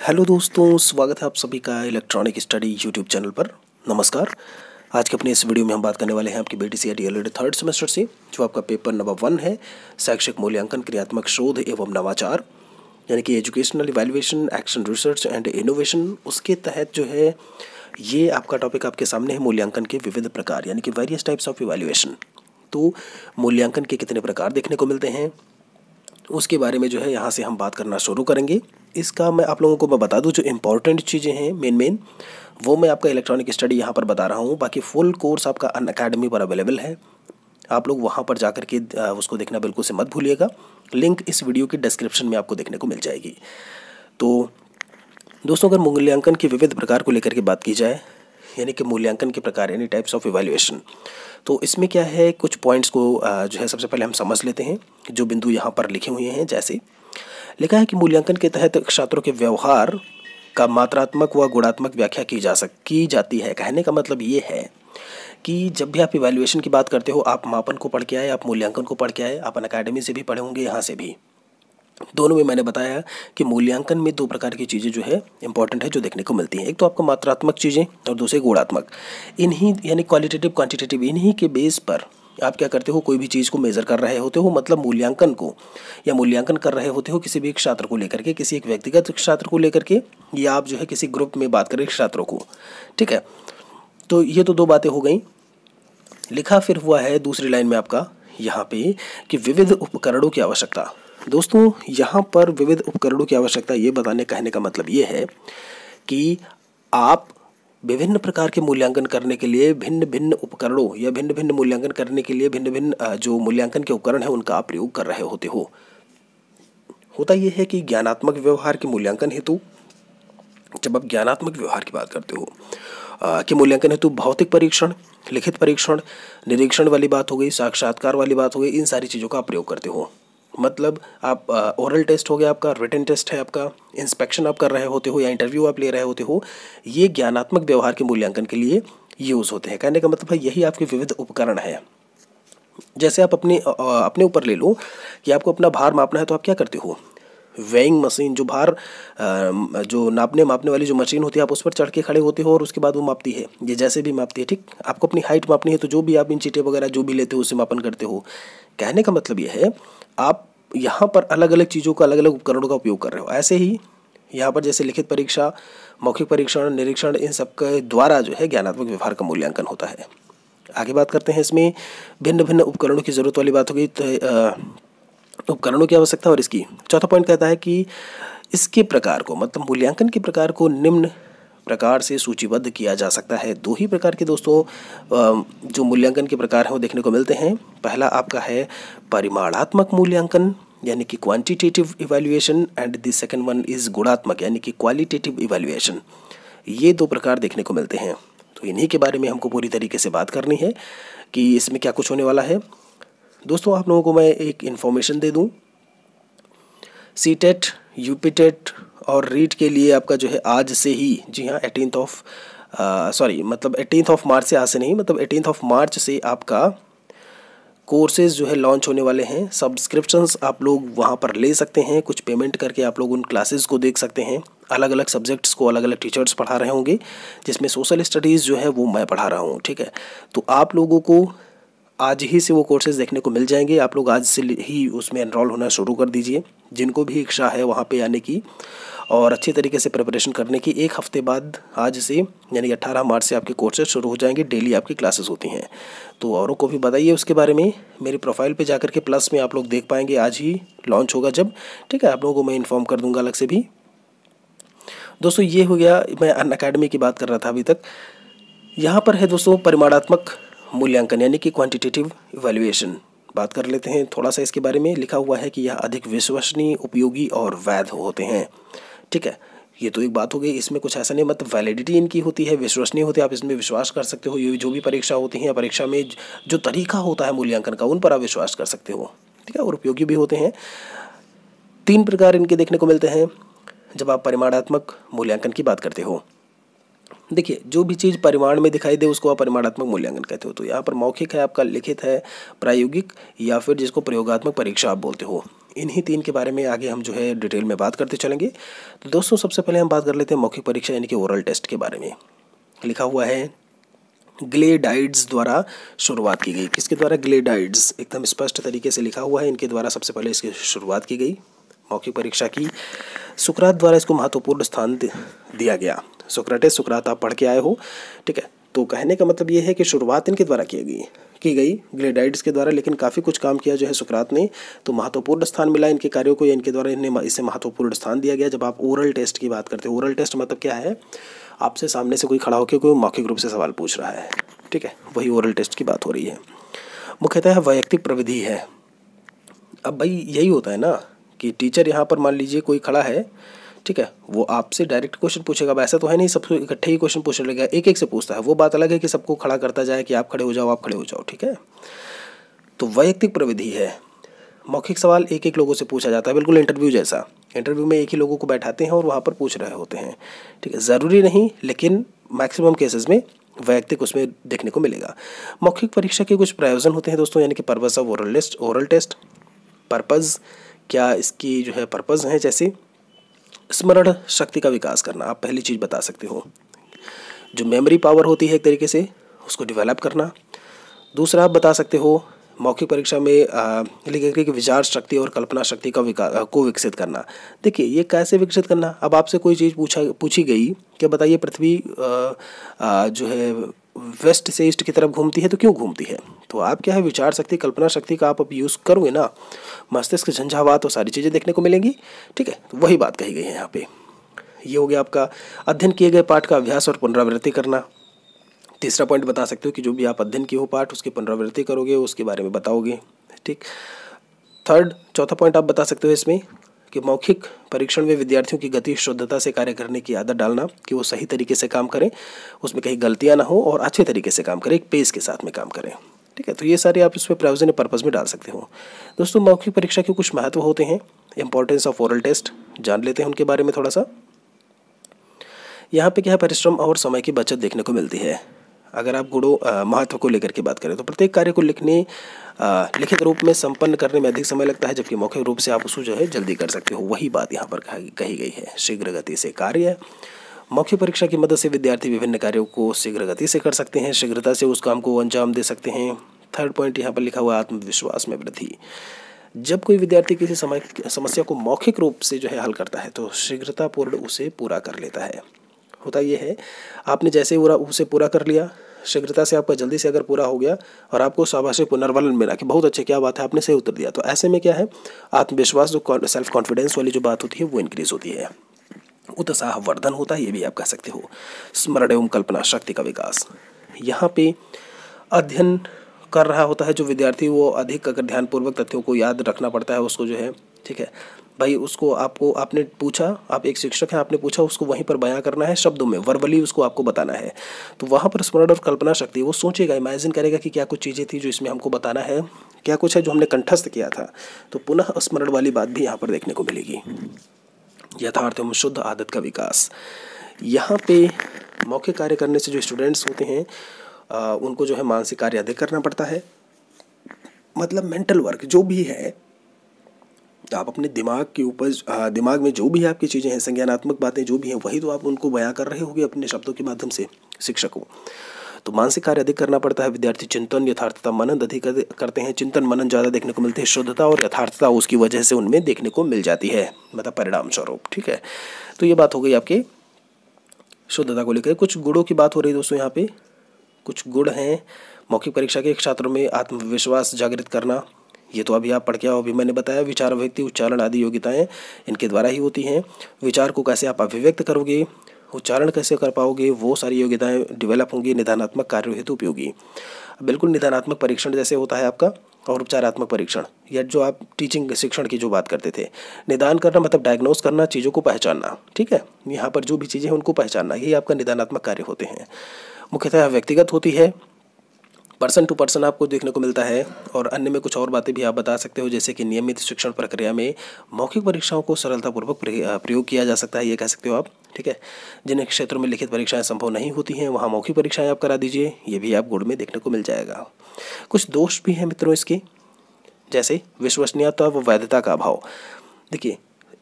hello दोस्तों स्वागत है आप सभी का इलेक्ट्रॉनिक स्टडी यूट्यूब चैनल पर नमस्कार आज के अपने इस वीडियो में हम बात करने वाले हैं आपकी बेटी सी आई थर्ड सेमेस्टर से जो आपका पेपर नंबर वन है शैक्षिक मूल्यांकन क्रियात्मक शोध एवं नवाचार यानी कि educational evaluation action research and innovation उसके तहत जो है ये आपका टॉपिक आपके सामने है मूल्यांकन के विविध प्रकार यानी कि वेरियस टाइप्स ऑफ इवेल्युएशन तो मूल्यांकन के कितने प्रकार देखने को मिलते हैं उसके बारे में जो है यहाँ से हम बात करना शुरू करेंगे इसका मैं आप लोगों को मैं बता दूँ जो इम्पोर्टेंट चीज़ें हैं मेन मेन वो मैं आपका इलेक्ट्रॉनिक स्टडी यहाँ पर बता रहा हूँ बाकी फुल कोर्स आपका अन अकेडमी पर अवेलेबल है आप लोग वहाँ पर जा कर के उसको देखना बिल्कुल से मत भूलिएगा लिंक इस वीडियो के डिस्क्रिप्शन में आपको देखने को मिल जाएगी तो दोस्तों अगर मूल्यांकन के विविध प्रकार को लेकर के बात की जाए यानी कि मूल्यांकन के प्रकार यानी टाइप्स ऑफ इवेल्युएशन तो इसमें क्या है कुछ पॉइंट्स को जो है सबसे पहले हम समझ लेते हैं जो बिंदु यहाँ पर लिखे हुए हैं जैसे लिखा है कि मूल्यांकन के तहत छात्रों के व्यवहार का मात्रात्मक व गुणात्मक व्याख्या की जा सक की जाती है कहने का मतलब ये है कि जब भी आप इवेल्युएशन की बात करते हो आप मापन को पढ़ के आए आप मूल्यांकन को पढ़ के आए आप अन अकेडमी से भी पढ़े होंगे यहाँ से भी दोनों में मैंने बताया कि मूल्यांकन में दो प्रकार की चीज़ें जो है इंपॉर्टेंट है जो देखने को मिलती हैं एक तो आपका मात्रात्मक चीज़ें और दूसरे गुणात्मक इन्हीं यानी क्वालिटेटिव क्वांटिटेटिव इन्हीं के बेस पर आप क्या करते हो कोई भी चीज़ को मेज़र कर रहे होते हो मतलब मूल्यांकन को या मूल्यांकन कर रहे होते हो किसी भी एक छात्र को लेकर के किसी एक व्यक्तिगत छात्र को लेकर के या आप जो है किसी ग्रुप में बात करें छात्रों को ठीक है तो ये तो दो बातें हो गई लिखा फिर हुआ है दूसरी लाइन में आपका यहाँ पे कि विविध उपकरणों की आवश्यकता दोस्तों यहाँ पर विविध उपकरणों की आवश्यकता ये बताने कहने का मतलब ये है कि आप विभिन्न प्रकार के मूल्यांकन करने के लिए भिन्न भिन्न उपकरणों या भिन्न भिन्न मूल्यांकन करने के लिए भिन्न भिन्न जो मूल्यांकन के उपकरण हैं उनका आप प्रयोग कर रहे होते हो होता यह है कि ज्ञानात्मक व्यवहार के मूल्यांकन हेतु जब आप ज्ञानात्मक व्यवहार की बात करते हो के मूल्यांकन हेतु भौतिक परीक्षण लिखित परीक्षण निरीक्षण वाली बात हो गई साक्षात्कार वाली बात हो गई इन सारी चीज़ों का आप प्रयोग करते हो मतलब आप ओरल टेस्ट हो गया आपका रिटर्न टेस्ट है आपका इंस्पेक्शन आप कर रहे होते हो या इंटरव्यू आप ले रहे होते हो ये ज्ञानात्मक व्यवहार के मूल्यांकन के लिए यूज़ होते हैं कहने का मतलब है यही आपके विविध उपकरण है जैसे आप अपने अपने ऊपर ले लो कि आपको अपना भार मापना है तो आप क्या करते हो वेइंग मशीन जो भार जो नापने मापने वाली जो मशीन होती है आप उस पर चढ़ के खड़े होते हो और उसके बाद वो मापती है ये जैसे भी मापती है ठीक आपको अपनी हाइट मापनी है तो जो भी आप इन चीटें वगैरह जो भी लेते हो उसे मापन करते हो कहने का मतलब ये है आप यहाँ पर अलग अलग चीज़ों का अलग अलग उपकरणों का उपयोग कर रहे हो ऐसे ही यहाँ पर जैसे लिखित परीक्षा मौखिक परीक्षण निरीक्षण इन सब के द्वारा जो है ज्ञानात्मक व्यवहार का मूल्यांकन होता है आगे बात करते हैं इसमें भिन्न भिन्न उपकरणों की ज़रूरत वाली बात होगी तो उपकरणों की आवश्यकता और इसकी चौथा पॉइंट कहता है कि इसके प्रकार को मतलब मूल्यांकन के प्रकार को निम्न प्रकार से सूचीबद्ध किया जा सकता है दो ही प्रकार के दोस्तों जो मूल्यांकन के प्रकार हैं वो देखने को मिलते हैं पहला आपका है परिमाणात्मक मूल्यांकन यानी कि quantitative evaluation and the second one is गुणात्मक यानी कि क्वालिटेटिव इवेल्युएशन ये दो प्रकार देखने को मिलते हैं तो इन्हीं के बारे में हमको पूरी तरीके से बात करनी है कि इसमें क्या कुछ होने वाला है दोस्तों आप लोगों को मैं एक इन्फॉर्मेशन दे दूँ सी टेट यूपी टेट और रीट e के लिए आपका जो है आज से ही जी हाँ एटीन ऑफ सॉरी मतलब एटीनथ ऑफ मार्च से आज से नहीं मतलब एटीनथ ऑफ मार्च से आपका कोर्सेज जो है लॉन्च होने वाले हैं सब्सक्रिप्शंस आप लोग वहाँ पर ले सकते हैं कुछ पेमेंट करके आप लोग उन क्लासेस को देख सकते हैं अलग अलग सब्जेक्ट्स को अलग अलग टीचर्स पढ़ा रहे होंगे जिसमें सोशल स्टडीज़ जो है वो मैं पढ़ा रहा हूँ ठीक है तो आप लोगों को आज ही से वो कोर्सेज देखने को मिल जाएंगे आप लोग आज से ही उसमें एनरोल होना शुरू कर दीजिए जिनको भी इच्छा है वहाँ पे आने की और अच्छे तरीके से प्रिपरेशन करने की एक हफ्ते बाद आज से यानी अट्ठारह मार्च से आपके कोर्सेज शुरू हो जाएंगे डेली आपकी क्लासेस होती हैं तो औरों को भी बताइए उसके बारे में मेरी प्रोफाइल पे जाकर के प्लस में आप लोग देख पाएंगे आज ही लॉन्च होगा जब ठीक है आप लोगों को मैं इन्फॉर्म कर दूंगा अलग से भी दोस्तों ये हो गया मैं अन अकेडमी की बात कर रहा था अभी तक यहाँ पर है दोस्तों परिमाणात्मक मूल्यांकन यानी कि क्वांटिटेटिव इवेल्युएशन बात कर लेते हैं थोड़ा सा इसके बारे में लिखा हुआ है कि यह अधिक विश्वसनीय उपयोगी और वैध होते हैं ठीक है ये तो एक बात हो गई इसमें कुछ ऐसा नहीं मतलब वैलिडिटी इनकी होती है विश्वसनीय होती है आप इसमें विश्वास कर सकते हो ये जो भी परीक्षा होती है परीक्षा में जो तरीका होता है मूल्यांकन का उन पर आप विश्वास कर सकते हो ठीक है और उपयोगी भी होते हैं तीन प्रकार इनके देखने को मिलते हैं जब आप परिमाणात्मक मूल्यांकन की बात करते हो देखिए जो भी चीज़ परिमाण में दिखाई दे उसको आप परिमाणात्मक मूल्यांकन कहते हो तो यहाँ पर मौखिक है आपका लिखित है प्रायोगिक या फिर जिसको प्रयोगात्मक परीक्षा आप बोलते हो इन्हीं तीन के बारे में आगे हम जो है डिटेल में बात करते चलेंगे तो दोस्तों सबसे पहले हम बात कर लेते हैं मौखिक परीक्षा यानी कि ओरल टेस्ट के बारे में लिखा हुआ है ग्लेडाइड्स द्वारा शुरुआत की गई किसके द्वारा ग्लेडाइड्स एकदम स्पष्ट तरीके से लिखा हुआ है इनके द्वारा सबसे पहले इसकी शुरुआत की गई मौखिक परीक्षा की सुकरात द्वारा इसको महत्वपूर्ण स्थान दिया गया सोक्राटेस सुक्रात आप पढ़ के आए हो ठीक है तो कहने का मतलब ये है कि शुरुआत इनके द्वारा की गई की गई ग्लेडाइड्स के द्वारा लेकिन काफ़ी कुछ काम किया जो है सुकरात ने तो महत्वपूर्ण स्थान मिला इनके कार्यों को इनके द्वारा इन्हें इसे महत्वपूर्ण स्थान दिया गया जब आप ओरल टेस्ट की बात करते हो ओरल टेस्ट मतलब क्या है आपसे सामने से कोई खड़ा होकर कोई मौखिक रूप से सवाल पूछ रहा है ठीक है वही ओरल टेस्ट की बात हो रही है मुख्यतः वैयक्तिक प्रविधि है अब भाई यही होता है ना कि टीचर यहाँ पर मान लीजिए कोई खड़ा है ठीक है वो आपसे डायरेक्ट क्वेश्चन पूछेगा वैसा तो है नहीं सबसे इकट्ठे ही क्वेश्चन पूछने लगेगा एक एक से पूछता है वो बात अलग है कि सबको खड़ा करता जाए कि आप खड़े हो जाओ आप खड़े हो जाओ ठीक है तो वैयक्तिक प्रविधि है मौखिक सवाल एक एक लोगों से पूछा जाता है बिल्कुल इंटरव्यू जैसा इंटरव्यू में एक ही लोगों को बैठाते हैं और वहाँ पर पूछ रहे होते हैं ठीक है ज़रूरी नहीं लेकिन मैक्सिमम केसेस में वैयक्तिक उसमें देखने को मिलेगा मौखिक परीक्षा के कुछ प्रायोजन होते हैं दोस्तों यानी कि purpose of oral test oral test purpose क्या इसकी जो है पर्पज़ हैं जैसे स्मरण शक्ति का विकास करना आप पहली चीज़ बता सकते हो जो मेमोरी पावर होती है एक तरीके से उसको डेवलप करना दूसरा आप बता सकते हो मौखिक परीक्षा में लिखने कि विचार शक्ति और कल्पना शक्ति का विकास को विकसित करना देखिए ये कैसे विकसित करना अब आपसे कोई चीज़ पूछा पूछी गई कि बताइए पृथ्वी जो है वेस्ट से ईस्ट की तरफ घूमती है तो क्यों घूमती है तो आप क्या है विचार शक्ति कल्पना शक्ति का आप अब यूज़ करोगे ना मस्तिष्क झंझावात और सारी चीज़ें देखने को मिलेंगी ठीक है तो वही बात कही गई है यहाँ पे ये हो गया आपका अध्ययन किए गए पाठ का अभ्यास और पुनरावृत्ति करना तीसरा पॉइंट बता सकते हो कि जो भी आप अध्ययन किए हो पाठ उसकी पुनरावृत्ति करोगे उसके बारे में बताओगे ठीक थर्ड चौथा पॉइंट आप बता सकते हो इसमें कि मौखिक परीक्षण में विद्यार्थियों की गति शुद्धता से कार्य करने की आदत डालना कि वो सही तरीके से काम करें उसमें कहीं गलतियाँ ना हो और अच्छे तरीके से काम करें एक पेस के साथ में काम करें ठीक है तो ये सारे आप इस पर प्रायोजन पर्पज़ में डाल सकते हो दोस्तों मौखिक परीक्षा के कुछ महत्व होते हैं इंपॉर्टेंस ऑफ ओरल टेस्ट जान लेते हैं उनके बारे में थोड़ा सा यहाँ पे क्या है परिश्रम और समय की बचत देखने को मिलती है अगर आप गुणों महत्व को लेकर के बात करें तो प्रत्येक कार्य को लिखने आ, लिखित रूप में संपन्न करने में अधिक समय लगता है जबकि मौखिक रूप से आप उसको जो है जल्दी कर सकते हो वही बात यहाँ पर कही गई है शीघ्र गति से कार्य मौखिक परीक्षा की मदद से विद्यार्थी विभिन्न कार्यों को शीघ्र गति से कर सकते हैं शीघ्रता से उस काम को अंजाम दे सकते हैं थर्ड पॉइंट यहाँ पर लिखा हुआ आत्मविश्वास में वृद्धि जब कोई विद्यार्थी किसी समय समस्या को मौखिक रूप से जो है हल करता है तो शीघ्रतापूर्ण उसे पूरा कर लेता है होता यह है आपने जैसे पूरा उसे पूरा कर लिया शीघ्रता से आपका जल्दी से अगर पूरा हो गया और आपको शाबाशी पुनर्वलन मिला कि बहुत अच्छे क्या बात है आपने सही उत्तर दिया तो ऐसे में क्या है आत्मविश्वास जो सेल्फ कॉन्फिडेंस वाली जो बात होती है वो इंक्रीज़ होती है उत्साह वर्धन होता है ये भी आप कह सकते हो स्मरण एवं कल्पना शक्ति का विकास यहाँ पे अध्ययन कर रहा होता है जो विद्यार्थी वो अधिक अगर ध्यानपूर्वक तथ्यों को याद रखना पड़ता है उसको जो है ठीक है भाई उसको आपको आपने पूछा आप एक शिक्षक हैं आपने पूछा उसको वहीं पर बयां करना है शब्दों में वर्बली उसको आपको बताना है तो वहाँ पर स्मरण और कल्पना शक्ति वो सोचेगा इमेजिन करेगा कि क्या कुछ चीज़ें थी जो इसमें हमको बताना है क्या कुछ है जो हमने कंठस्थ किया था तो पुनः स्मरण वाली बात भी यहाँ पर देखने को मिलेगी यथार्थ एवं शुद्ध आदत का विकास यहाँ पे मौखिक कार्य करने से जो स्टूडेंट्स होते हैं आ, उनको जो है मानसिक कार्य अधिक करना पड़ता है मतलब मेंटल वर्क जो भी है तो आप अपने दिमाग के ऊपर दिमाग में जो भी आपकी चीज़ें हैं संज्ञानात्मक बातें जो भी हैं वही तो आप उनको बयां कर रहे होगे अपने शब्दों के माध्यम से शिक्षकों तो मानसिक कार्य अधिक करना पड़ता है विद्यार्थी चिंतन यथार्थता मनन अधिक करते हैं चिंतन मनन ज़्यादा देखने को मिलती है शुद्धता और यथार्थता उसकी वजह से उनमें देखने को मिल जाती है मतलब परिणाम स्वरूप ठीक है तो ये बात हो गई आपके शुद्धता को लेकर कुछ गुड़ों की बात हो रही है दोस्तों यहाँ पे कुछ गुण हैं मौखिक परीक्षा के छात्रों में आत्मविश्वास जागृत करना ये तो अभी आप पढ़ के आओ अभी मैंने बताया विचार व्यक्ति उच्चारण आदि योग्यताएं इनके द्वारा ही होती हैं विचार को कैसे आप अभिव्यक्त करोगे उच्चारण कैसे कर पाओगे वो सारी योग्यताएँ डेवलप होंगी निधानात्मक कार्यों हेतु उपयोगी बिल्कुल निदानात्मक परीक्षण जैसे होता है आपका और उपचारात्मक परीक्षण या जो आप टीचिंग शिक्षण की जो बात करते थे निदान करना मतलब डायग्नोस करना चीज़ों को पहचानना ठीक है यहाँ पर जो भी चीज़ें हैं उनको पहचानना यही आपका निदानात्मक कार्य होते हैं मुख्यतः व्यक्तिगत होती है पर्सन टू पर्सन आपको देखने को मिलता है और अन्य में कुछ और बातें भी आप बता सकते हो जैसे कि नियमित शिक्षण प्रक्रिया में मौखिक परीक्षाओं को सरलतापूर्वक प्रयोग किया जा सकता है ये कह सकते हो आप ठीक है जिन क्षेत्रों में लिखित परीक्षाएं संभव नहीं होती हैं वहाँ मौखिक परीक्षाएं आप करा दीजिए ये भी आप गुड़ में देखने को मिल जाएगा कुछ दोष भी हैं मित्रों इसके जैसे विश्वसनीयता व वैधता का अभाव देखिए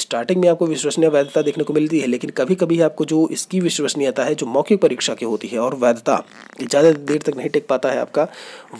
स्टार्टिंग में आपको विश्वसनीय वैधता देखने को मिलती है लेकिन कभी कभी आपको जो इसकी विश्वसनीयता है जो मौखिक परीक्षा की होती है और वैधता ज़्यादा देर तक नहीं टिक पाता है आपका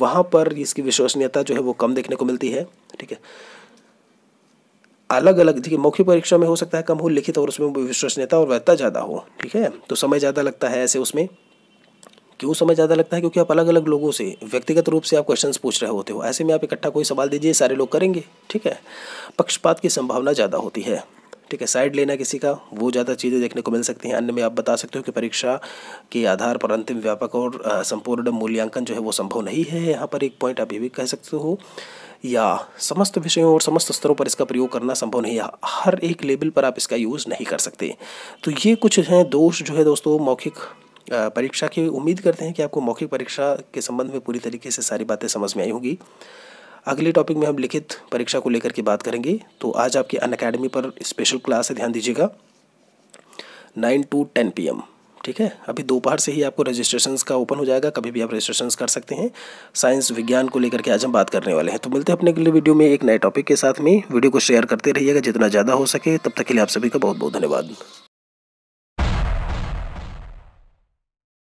वहाँ पर इसकी विश्वसनीयता जो है वो कम देखने को मिलती है ठीक है अलग अलग देखिए मौखिक परीक्षा में हो सकता है कम हो लिखित और उसमें विश्वसनीयता और वैधता ज़्यादा हो ठीक है तो समय ज़्यादा लगता है ऐसे उसमें क्यों समय ज़्यादा लगता है क्योंकि आप अलग अलग लोगों से व्यक्तिगत रूप से आप क्वेश्चन पूछ रहे होते हो ऐसे में आप इकट्ठा कोई सवाल दीजिए सारे लोग करेंगे ठीक है पक्षपात की संभावना ज़्यादा होती है ठीक है साइड लेना किसी का वो ज़्यादा चीज़ें देखने को मिल सकती हैं अन्य में आप बता सकते हो कि परीक्षा के आधार पर अंतिम व्यापक और संपूर्ण मूल्यांकन जो है वो संभव नहीं है यहाँ पर एक पॉइंट आप ये भी कह सकते हो या समस्त विषयों और समस्त स्तरों पर इसका प्रयोग करना संभव नहीं है हर एक लेवल पर आप इसका यूज़ नहीं कर सकते तो ये कुछ हैं दोष जो है दोस्तों मौखिक परीक्षा की उम्मीद करते हैं कि आपको मौखिक परीक्षा के संबंध में पूरी तरीके से सारी बातें समझ में आई होंगी अगले टॉपिक में हम लिखित परीक्षा को लेकर के बात करेंगे तो आज आपकी अन अकेडमी पर स्पेशल क्लास है ध्यान दीजिएगा nine to ten P M ठीक है अभी दोपहर से ही आपको रजिस्ट्रेशन का ओपन हो जाएगा कभी भी आप रजिस्ट्रेशन कर सकते हैं साइंस विज्ञान को लेकर के आज हम बात करने वाले हैं तो मिलते हैं अपने अगले वीडियो में एक नए टॉपिक के साथ में वीडियो को शेयर करते रहिएगा जितना ज़्यादा हो सके तब तक के लिए आप सभी का बहुत बहुत धन्यवाद